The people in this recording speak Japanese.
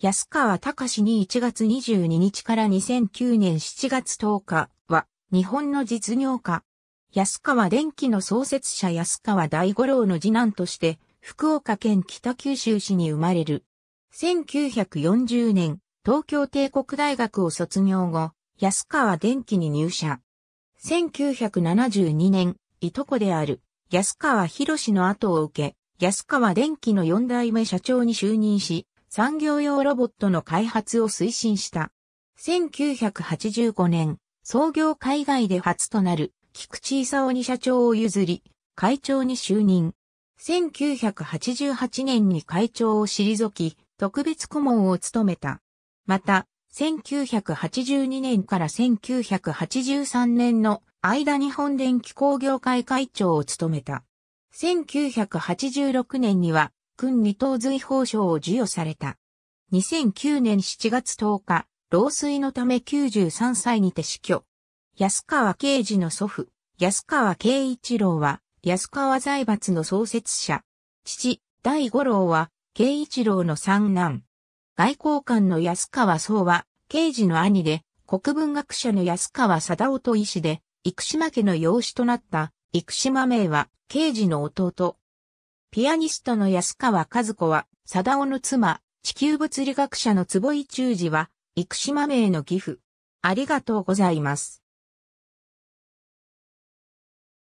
安川隆に1月22日から2009年7月10日は、日本の実業家。安川電機の創設者安川大五郎の次男として、福岡県北九州市に生まれる。1940年、東京帝国大学を卒業後、安川電機に入社。1972年、いとこである安川博の後を受け、安川電機の4代目社長に就任し、産業用ロボットの開発を推進した。1985年、創業海外で初となる菊池勲に社長を譲り、会長に就任。1988年に会長を退き、特別顧問を務めた。また、1982年から1983年の間日本電気工業会会長を務めた。1986年には勲二等随法賞を授与された。2009年7月10日、老衰のため93歳にて死去。安川慶治の祖父、安川慶一郎は、安川財閥の創設者。父、第五郎は、慶一郎の三男。外交官の安川宗は、慶治の兄で、国文学者の安川貞夫と医師で、生島家の養子となった、生島名は、慶治の弟、ピアニストの安川和子は、貞夫の妻、地球物理学者の坪井忠治は、生島名の義父。ありがとうございます。